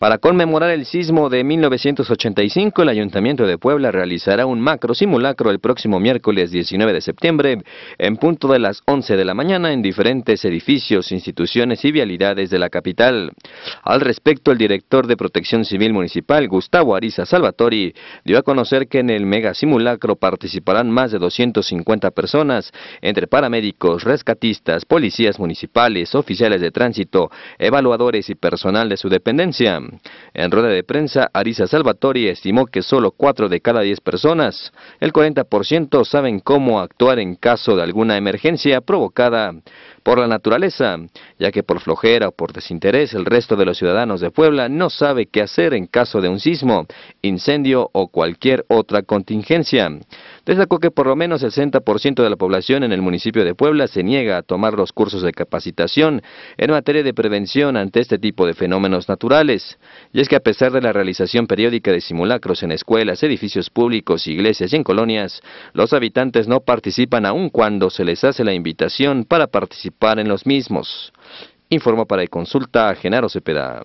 Para conmemorar el sismo de 1985, el Ayuntamiento de Puebla realizará un macro simulacro el próximo miércoles 19 de septiembre en punto de las 11 de la mañana en diferentes edificios, instituciones y vialidades de la capital. Al respecto, el director de Protección Civil Municipal, Gustavo Ariza Salvatori, dio a conocer que en el mega simulacro participarán más de 250 personas, entre paramédicos, rescatistas, policías municipales, oficiales de tránsito, evaluadores y personal de su dependencia. En rueda de prensa, Arisa Salvatori estimó que solo 4 de cada 10 personas, el 40%, saben cómo actuar en caso de alguna emergencia provocada por la naturaleza, ya que por flojera o por desinterés el resto de los ciudadanos de Puebla no sabe qué hacer en caso de un sismo, incendio o cualquier otra contingencia. Destacó que por lo menos el 60% de la población en el municipio de Puebla se niega a tomar los cursos de capacitación en materia de prevención ante este tipo de fenómenos naturales. Y es que a pesar de la realización periódica de simulacros en escuelas, edificios públicos, iglesias y en colonias, los habitantes no participan aun cuando se les hace la invitación para participar en los mismos. Informó para el consulta Genaro Cepeda.